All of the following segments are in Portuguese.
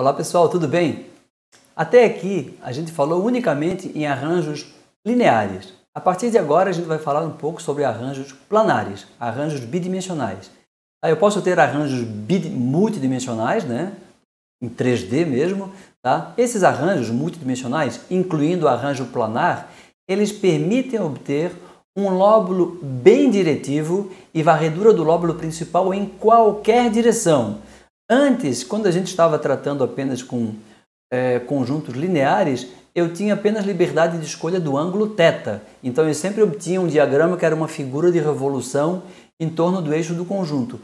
Olá pessoal, tudo bem? Até aqui a gente falou unicamente em arranjos lineares. A partir de agora a gente vai falar um pouco sobre arranjos planares, arranjos bidimensionais. Ah, eu posso ter arranjos multidimensionais, né? em 3D mesmo. Tá? Esses arranjos multidimensionais, incluindo o arranjo planar, eles permitem obter um lóbulo bem diretivo e varredura do lóbulo principal em qualquer direção. Antes, quando a gente estava tratando apenas com é, conjuntos lineares, eu tinha apenas liberdade de escolha do ângulo θ. Então eu sempre obtinha um diagrama que era uma figura de revolução em torno do eixo do conjunto.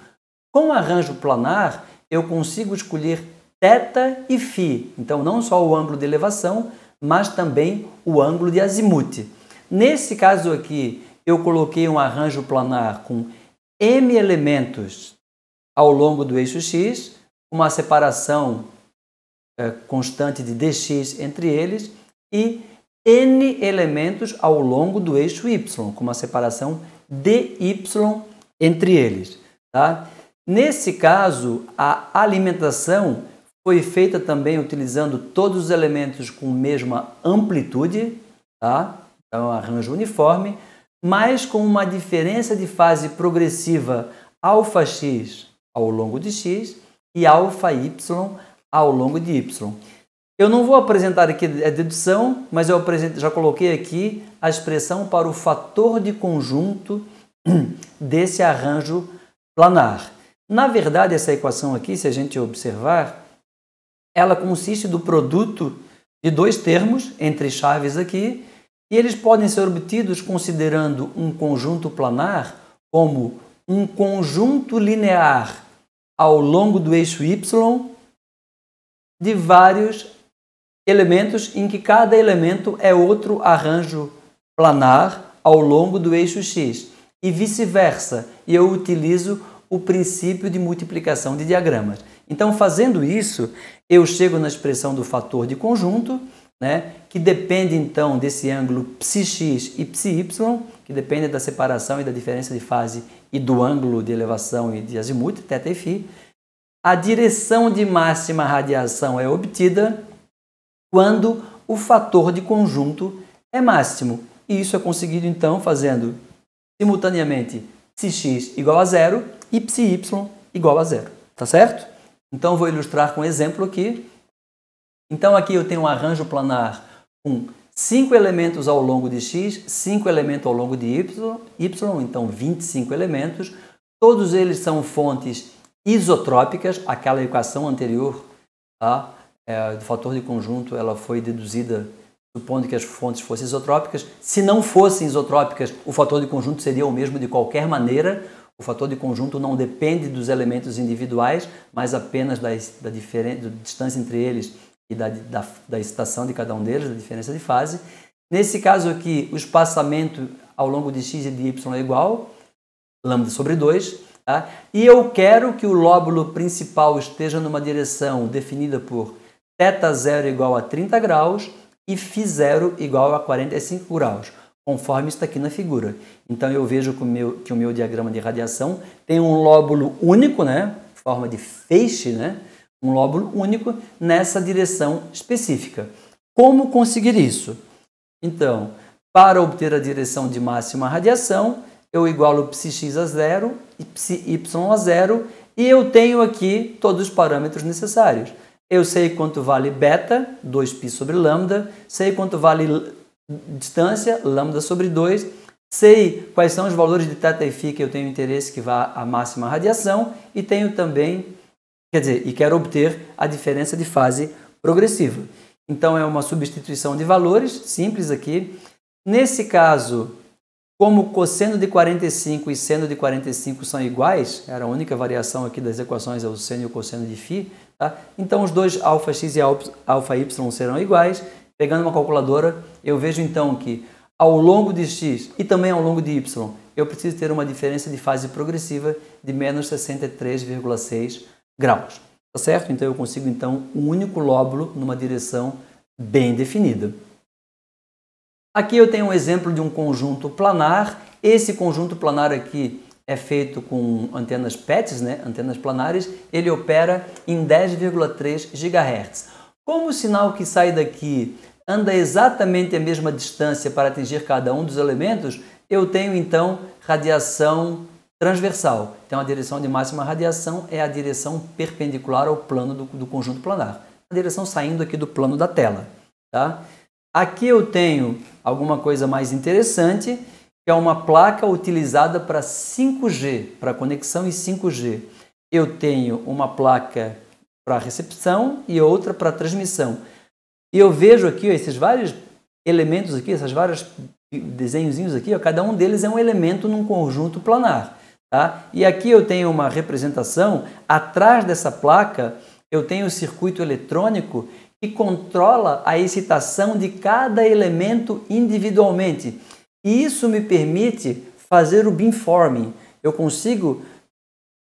Com o arranjo planar, eu consigo escolher θ e φ. Então não só o ângulo de elevação, mas também o ângulo de azimuth. Nesse caso aqui, eu coloquei um arranjo planar com m elementos ao longo do eixo x uma separação é, constante de dx entre eles e n elementos ao longo do eixo y, com uma separação dy entre eles. Tá? Nesse caso, a alimentação foi feita também utilizando todos os elementos com mesma amplitude, tá? então arranjo uniforme, mas com uma diferença de fase progressiva alfa x ao longo de x e alfa y ao longo de y. Eu não vou apresentar aqui a dedução, mas eu já coloquei aqui a expressão para o fator de conjunto desse arranjo planar. Na verdade, essa equação aqui, se a gente observar, ela consiste do produto de dois termos entre chaves aqui, e eles podem ser obtidos considerando um conjunto planar como um conjunto linear ao longo do eixo Y de vários elementos em que cada elemento é outro arranjo planar ao longo do eixo X e vice-versa. E eu utilizo o princípio de multiplicação de diagramas. Então, fazendo isso, eu chego na expressão do fator de conjunto né? que depende então desse ângulo psi-x e psi-y, que depende da separação e da diferença de fase e do ângulo de elevação e de azimuth, θ e φ, a direção de máxima radiação é obtida quando o fator de conjunto é máximo. E isso é conseguido então fazendo simultaneamente psi-x igual a zero e psi-y igual a zero, tá certo? Então vou ilustrar com um exemplo aqui então aqui eu tenho um arranjo planar com 5 elementos ao longo de x, 5 elementos ao longo de y, y, então 25 elementos. Todos eles são fontes isotrópicas, aquela equação anterior tá? É, do fator de conjunto ela foi deduzida supondo que as fontes fossem isotrópicas. Se não fossem isotrópicas, o fator de conjunto seria o mesmo de qualquer maneira. O fator de conjunto não depende dos elementos individuais, mas apenas da, da distância entre eles e da, da, da estação de cada um deles, da diferença de fase. Nesse caso aqui, o espaçamento ao longo de x e de y é igual, lambda sobre 2, tá? e eu quero que o lóbulo principal esteja numa direção definida por θ0 igual a 30 graus e φ0 igual a 45 graus, conforme está aqui na figura. Então eu vejo que o meu, que o meu diagrama de radiação tem um lóbulo único, né? forma de feixe, né? um lóbulo único nessa direção específica. Como conseguir isso? Então, para obter a direção de máxima radiação, eu igualo ψx a zero e ψy a zero e eu tenho aqui todos os parâmetros necessários. Eu sei quanto vale beta, 2π sobre lambda, sei quanto vale distância, lambda sobre 2, sei quais são os valores de θ e φ que eu tenho interesse que vá à máxima radiação e tenho também quer dizer, e quer obter a diferença de fase progressiva. Então é uma substituição de valores, simples aqui. Nesse caso, como cosseno de 45 e seno de 45 são iguais, era a única variação aqui das equações, é o seno e o cosseno de φ, tá? então os dois αx e αy serão iguais. Pegando uma calculadora, eu vejo então que ao longo de x e também ao longo de y, eu preciso ter uma diferença de fase progressiva de menos 63,6 graus. Tá certo? Então eu consigo então um único lóbulo numa direção bem definida. Aqui eu tenho um exemplo de um conjunto planar. Esse conjunto planar aqui é feito com antenas PETs, né? antenas planares. Ele opera em 10,3 GHz. Como o sinal que sai daqui anda exatamente a mesma distância para atingir cada um dos elementos, eu tenho então radiação Transversal então a direção de máxima radiação, é a direção perpendicular ao plano do, do conjunto planar. A direção saindo aqui do plano da tela. Tá? Aqui eu tenho alguma coisa mais interessante, que é uma placa utilizada para 5G, para conexão e 5G. Eu tenho uma placa para recepção e outra para transmissão. E eu vejo aqui ó, esses vários elementos aqui, essas várias desenhozinhos aqui, ó, cada um deles é um elemento num conjunto planar. Tá? E aqui eu tenho uma representação, atrás dessa placa eu tenho o um circuito eletrônico que controla a excitação de cada elemento individualmente. E isso me permite fazer o beamforming. Eu consigo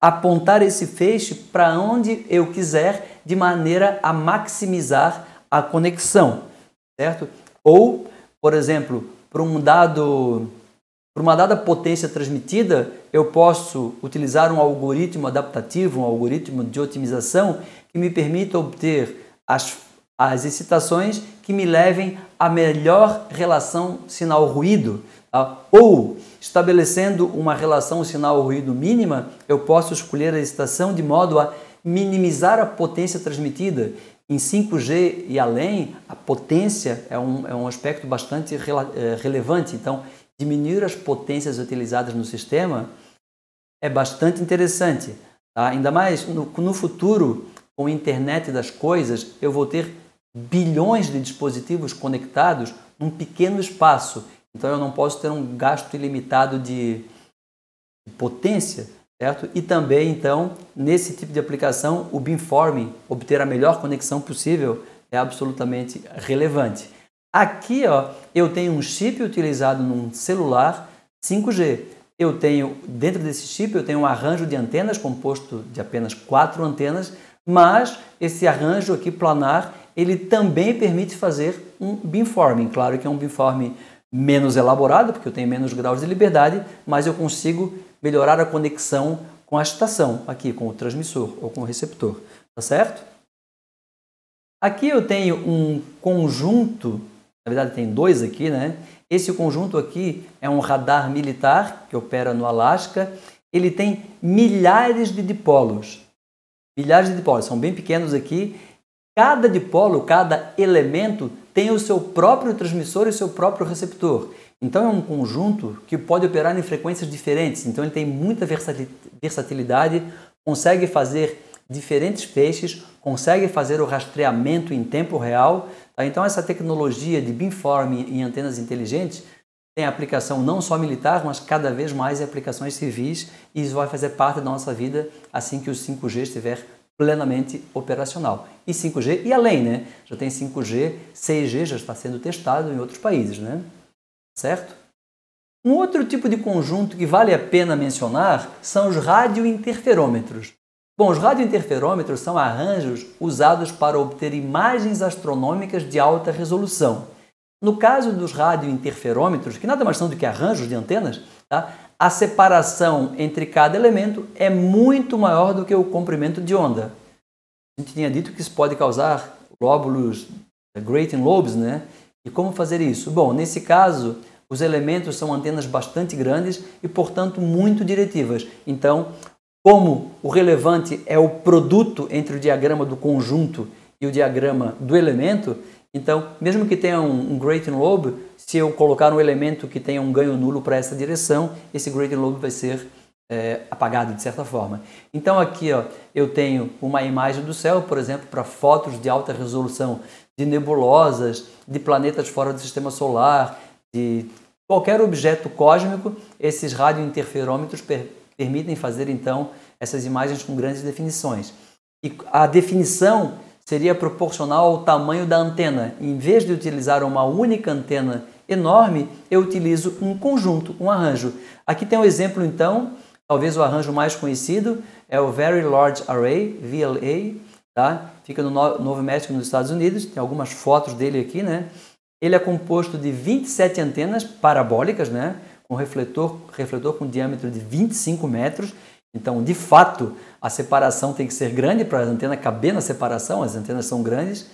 apontar esse feixe para onde eu quiser de maneira a maximizar a conexão, certo? Ou, por exemplo, para um dado para uma dada potência transmitida, eu posso utilizar um algoritmo adaptativo, um algoritmo de otimização que me permita obter as, as excitações que me levem à melhor relação sinal-ruído. Tá? Ou, estabelecendo uma relação sinal-ruído mínima, eu posso escolher a excitação de modo a minimizar a potência transmitida. Em 5G e além, a potência é um, é um aspecto bastante rela, é, relevante. Então, diminuir as potências utilizadas no sistema é bastante interessante. Tá? Ainda mais no, no futuro, com a internet das coisas, eu vou ter bilhões de dispositivos conectados num pequeno espaço. Então eu não posso ter um gasto ilimitado de potência, certo? E também, então, nesse tipo de aplicação, o beamforming, obter a melhor conexão possível, é absolutamente relevante. Aqui, ó, eu tenho um chip utilizado num celular 5G. Eu tenho, dentro desse chip, eu tenho um arranjo de antenas composto de apenas quatro antenas, mas esse arranjo aqui planar, ele também permite fazer um beamforming. Claro que é um beamforming menos elaborado, porque eu tenho menos graus de liberdade, mas eu consigo melhorar a conexão com a estação, aqui com o transmissor ou com o receptor, tá certo? Aqui eu tenho um conjunto na verdade tem dois aqui, né? Esse conjunto aqui é um radar militar que opera no Alasca. Ele tem milhares de dipolos. Milhares de dipolos, são bem pequenos aqui. Cada dipolo, cada elemento tem o seu próprio transmissor e o seu próprio receptor. Então é um conjunto que pode operar em frequências diferentes. Então ele tem muita versatilidade, consegue fazer diferentes feixes, consegue fazer o rastreamento em tempo real ah, então, essa tecnologia de beamforming em antenas inteligentes tem aplicação não só militar, mas cada vez mais em aplicações civis e isso vai fazer parte da nossa vida assim que o 5G estiver plenamente operacional. E 5G e além, né? Já tem 5G, 6G já está sendo testado em outros países, né? Certo? Um outro tipo de conjunto que vale a pena mencionar são os radiointerferômetros. Bom, os radiointerferômetros são arranjos usados para obter imagens astronômicas de alta resolução. No caso dos radiointerferômetros, que nada mais são do que arranjos de antenas, tá? a separação entre cada elemento é muito maior do que o comprimento de onda. A gente tinha dito que isso pode causar lóbulos, eh, grating lobes, né? E como fazer isso? Bom, nesse caso, os elementos são antenas bastante grandes e, portanto, muito diretivas. Então, como o relevante é o produto entre o diagrama do conjunto e o diagrama do elemento, então, mesmo que tenha um, um gradient lobe, se eu colocar um elemento que tenha um ganho nulo para essa direção, esse gradient lobe vai ser é, apagado de certa forma. Então aqui ó, eu tenho uma imagem do céu, por exemplo, para fotos de alta resolução de nebulosas, de planetas fora do sistema solar, de qualquer objeto cósmico, esses radiointerferômetros permitem fazer então essas imagens com grandes definições. E a definição seria proporcional ao tamanho da antena. Em vez de utilizar uma única antena enorme, eu utilizo um conjunto, um arranjo. Aqui tem um exemplo então, talvez o arranjo mais conhecido é o Very Large Array, VLA, tá? Fica no Novo México, nos Estados Unidos. Tem algumas fotos dele aqui, né? Ele é composto de 27 antenas parabólicas, né? um refletor, refletor com diâmetro de 25 metros. Então, de fato, a separação tem que ser grande para a antena caber na separação, as antenas são grandes.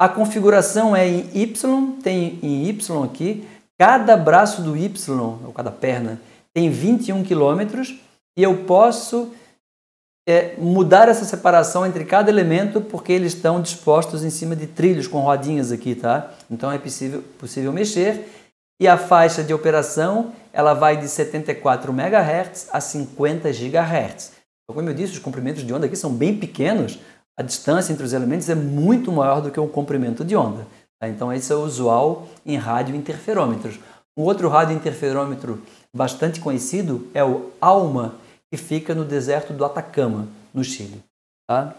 A configuração é em Y, tem em Y aqui, cada braço do Y, ou cada perna, tem 21 quilômetros e eu posso é, mudar essa separação entre cada elemento porque eles estão dispostos em cima de trilhos com rodinhas aqui, tá? Então é possível, possível mexer. E a faixa de operação ela vai de 74 MHz a 50 GHz. Então, como eu disse, os comprimentos de onda aqui são bem pequenos, a distância entre os elementos é muito maior do que um comprimento de onda. Tá? Então, isso é usual em rádio interferômetros. Um outro rádio interferômetro bastante conhecido é o ALMA, que fica no deserto do Atacama, no Chile. Tá?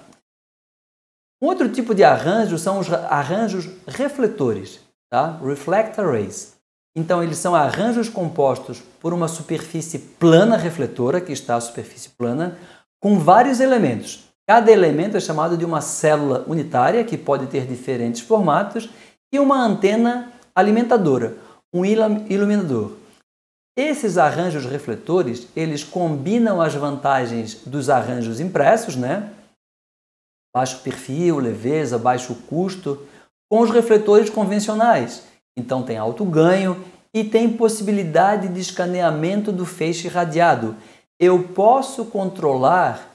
Um outro tipo de arranjo são os arranjos refletores, tá? reflect arrays. Então, eles são arranjos compostos por uma superfície plana refletora, que está a superfície plana, com vários elementos. Cada elemento é chamado de uma célula unitária, que pode ter diferentes formatos, e uma antena alimentadora, um iluminador. Esses arranjos refletores, eles combinam as vantagens dos arranjos impressos, né? Baixo perfil, leveza, baixo custo, com os refletores convencionais então tem alto ganho e tem possibilidade de escaneamento do feixe irradiado. Eu posso controlar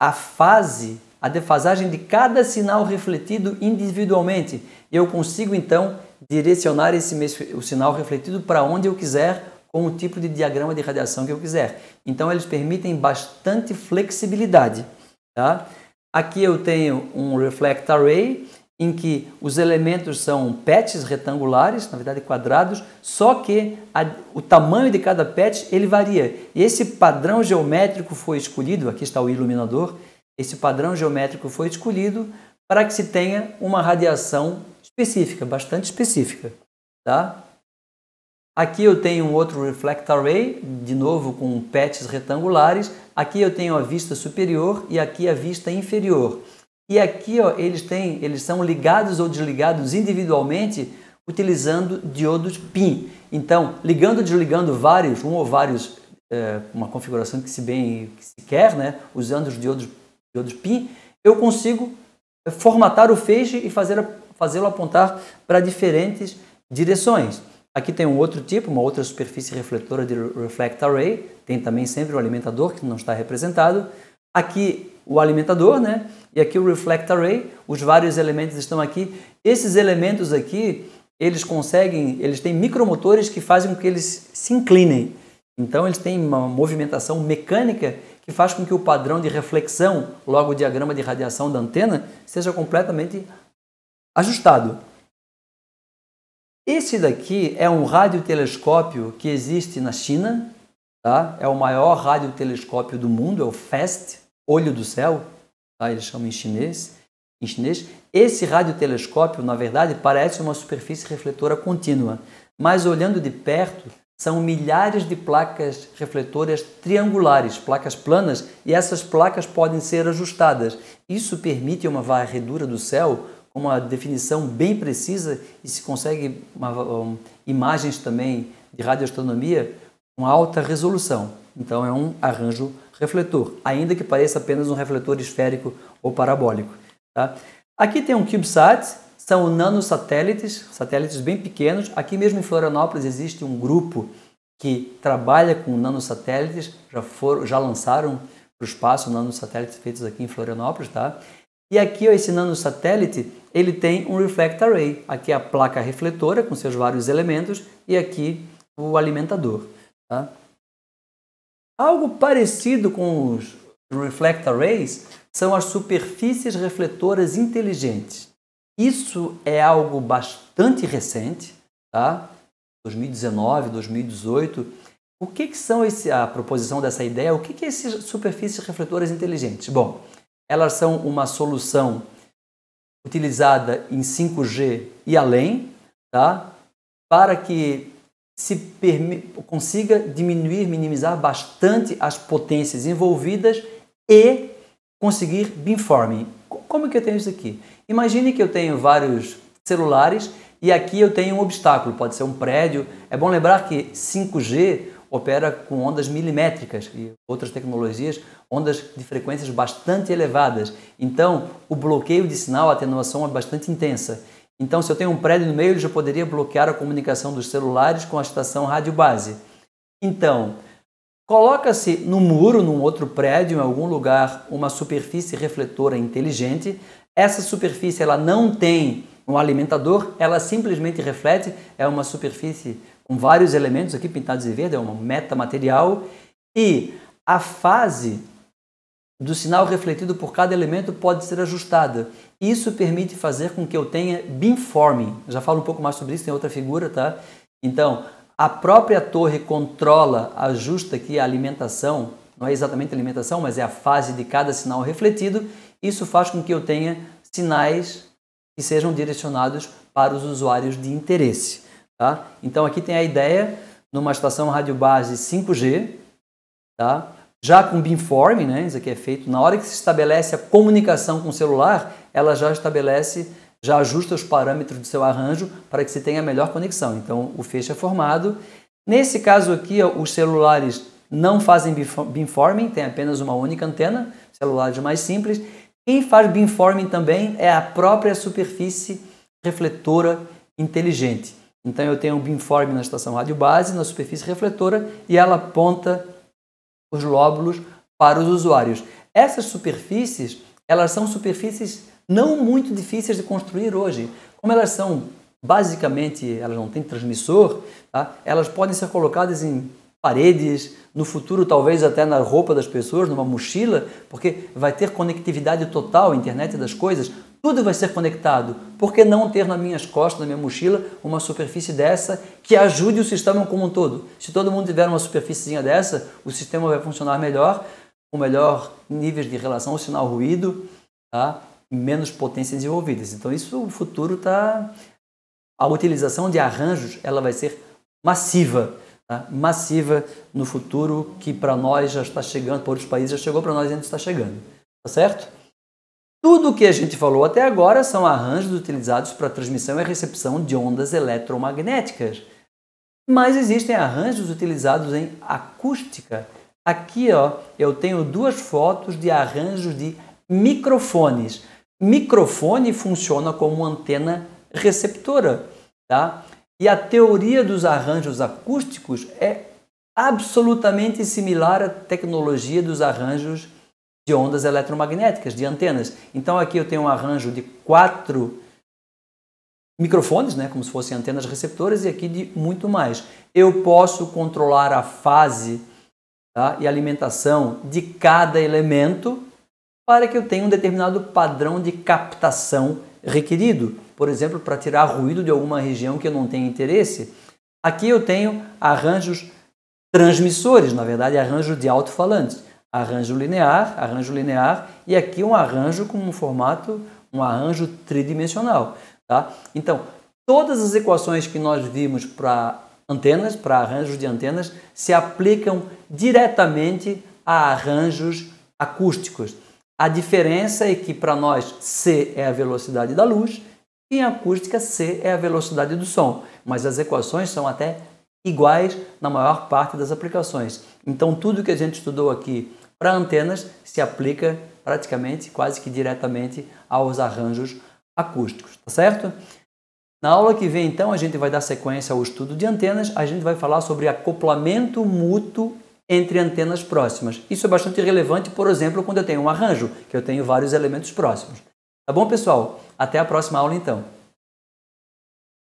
a fase, a defasagem de cada sinal refletido individualmente. Eu consigo então direcionar esse o sinal refletido para onde eu quiser com o tipo de diagrama de radiação que eu quiser. Então eles permitem bastante flexibilidade. Tá? Aqui eu tenho um reflect array em que os elementos são patches retangulares, na verdade quadrados, só que a, o tamanho de cada patch ele varia. E esse padrão geométrico foi escolhido, aqui está o iluminador, esse padrão geométrico foi escolhido para que se tenha uma radiação específica, bastante específica. Tá? Aqui eu tenho um outro Reflect Array, de novo com patches retangulares. Aqui eu tenho a vista superior e aqui a vista inferior. E aqui ó, eles têm, eles são ligados ou desligados individualmente utilizando diodos PIN. Então, ligando ou desligando vários, um ou vários, é, uma configuração que se bem que se quer, né, usando os diodos, diodos PIN, eu consigo é, formatar o feixe e fazê-lo apontar para diferentes direções. Aqui tem um outro tipo, uma outra superfície refletora de Reflect Array, tem também sempre o alimentador que não está representado, Aqui o alimentador, né? E aqui o reflect array, os vários elementos estão aqui. Esses elementos aqui, eles conseguem, eles têm micromotores que fazem com que eles se inclinem. Então eles têm uma movimentação mecânica que faz com que o padrão de reflexão, logo o diagrama de radiação da antena, seja completamente ajustado. Esse daqui é um radiotelescópio que existe na China, tá? é o maior radiotelescópio do mundo, é o FAST, olho do céu, tá? eles chamam em chinês, em chinês. Esse radiotelescópio, na verdade, parece uma superfície refletora contínua, mas olhando de perto, são milhares de placas refletoras triangulares, placas planas, e essas placas podem ser ajustadas. Isso permite uma varredura do céu com uma definição bem precisa e se consegue uma, um, imagens também de radioastronomia com alta resolução. Então é um arranjo refletor, ainda que pareça apenas um refletor esférico ou parabólico. Tá? Aqui tem um CubeSat, são nanosatélites, satélites bem pequenos. Aqui mesmo em Florianópolis existe um grupo que trabalha com nanosatélites, já, foram, já lançaram para o espaço nanosatélites feitos aqui em Florianópolis, tá? E aqui, ó, esse nanosatélite, ele tem um reflect array. Aqui é a placa refletora com seus vários elementos e aqui o alimentador, tá? Algo parecido com os reflect arrays são as superfícies refletoras inteligentes. Isso é algo bastante recente, tá? 2019, 2018. O que, que são esse, a proposição dessa ideia? O que, que é essas superfícies refletoras inteligentes? Bom, elas são uma solução utilizada em 5G e além, tá? Para que se consiga diminuir, minimizar bastante as potências envolvidas e conseguir beamforming. Como que eu tenho isso aqui? Imagine que eu tenho vários celulares e aqui eu tenho um obstáculo, pode ser um prédio. É bom lembrar que 5G opera com ondas milimétricas e outras tecnologias, ondas de frequências bastante elevadas. Então, o bloqueio de sinal, a atenuação é bastante intensa. Então, se eu tenho um prédio no meio, eu já poderia bloquear a comunicação dos celulares com a estação rádio base. Então, coloca-se no muro, num outro prédio, em algum lugar, uma superfície refletora inteligente. Essa superfície ela não tem um alimentador, ela simplesmente reflete, é uma superfície com vários elementos aqui pintados de verde, é um metamaterial. E a fase do sinal refletido por cada elemento pode ser ajustada. Isso permite fazer com que eu tenha beamforming. Já falo um pouco mais sobre isso, em outra figura, tá? Então, a própria torre controla, ajusta aqui a alimentação, não é exatamente a alimentação, mas é a fase de cada sinal refletido. Isso faz com que eu tenha sinais que sejam direcionados para os usuários de interesse. Tá? Então aqui tem a ideia numa estação rádio base 5G, tá? Já com o beamforming, né, isso aqui é feito, na hora que se estabelece a comunicação com o celular, ela já estabelece, já ajusta os parâmetros do seu arranjo para que se tenha a melhor conexão. Então, o feixe é formado. Nesse caso aqui, os celulares não fazem beamforming, tem apenas uma única antena, celulares mais simples. Quem faz beamforming também é a própria superfície refletora inteligente. Então eu tenho um beamforming na estação rádio base, na superfície refletora, e ela aponta os lóbulos para os usuários. Essas superfícies, elas são superfícies não muito difíceis de construir hoje. Como elas são basicamente, elas não têm transmissor, tá? elas podem ser colocadas em paredes, no futuro talvez até na roupa das pessoas, numa mochila, porque vai ter conectividade total, internet das coisas. Tudo vai ser conectado. Por que não ter nas minhas costas, na minha mochila, uma superfície dessa que ajude o sistema como um todo? Se todo mundo tiver uma superfíciezinha dessa, o sistema vai funcionar melhor, com melhor níveis de relação sinal ruído, tá? menos potências envolvidas. Então isso o futuro tá a utilização de arranjos ela vai ser massiva, tá? massiva no futuro que para nós já está chegando, para outros países já chegou, para nós ainda está chegando, tá certo? Tudo o que a gente falou até agora são arranjos utilizados para transmissão e recepção de ondas eletromagnéticas. Mas existem arranjos utilizados em acústica. Aqui ó, eu tenho duas fotos de arranjos de microfones. Microfone funciona como antena receptora, tá? E a teoria dos arranjos acústicos é absolutamente similar à tecnologia dos arranjos de ondas eletromagnéticas, de antenas. Então aqui eu tenho um arranjo de quatro microfones, né, como se fossem antenas receptoras, e aqui de muito mais. Eu posso controlar a fase tá, e alimentação de cada elemento para que eu tenha um determinado padrão de captação requerido. Por exemplo, para tirar ruído de alguma região que eu não tenha interesse. Aqui eu tenho arranjos transmissores, na verdade, arranjo de alto-falantes arranjo linear, arranjo linear e aqui um arranjo com um formato, um arranjo tridimensional. Tá? Então, todas as equações que nós vimos para antenas, para arranjos de antenas, se aplicam diretamente a arranjos acústicos. A diferença é que para nós C é a velocidade da luz e em acústica C é a velocidade do som, mas as equações são até iguais na maior parte das aplicações. Então, tudo que a gente estudou aqui para antenas, se aplica praticamente, quase que diretamente, aos arranjos acústicos, tá certo? Na aula que vem, então, a gente vai dar sequência ao estudo de antenas, a gente vai falar sobre acoplamento mútuo entre antenas próximas. Isso é bastante relevante, por exemplo, quando eu tenho um arranjo, que eu tenho vários elementos próximos. Tá bom, pessoal? Até a próxima aula, então.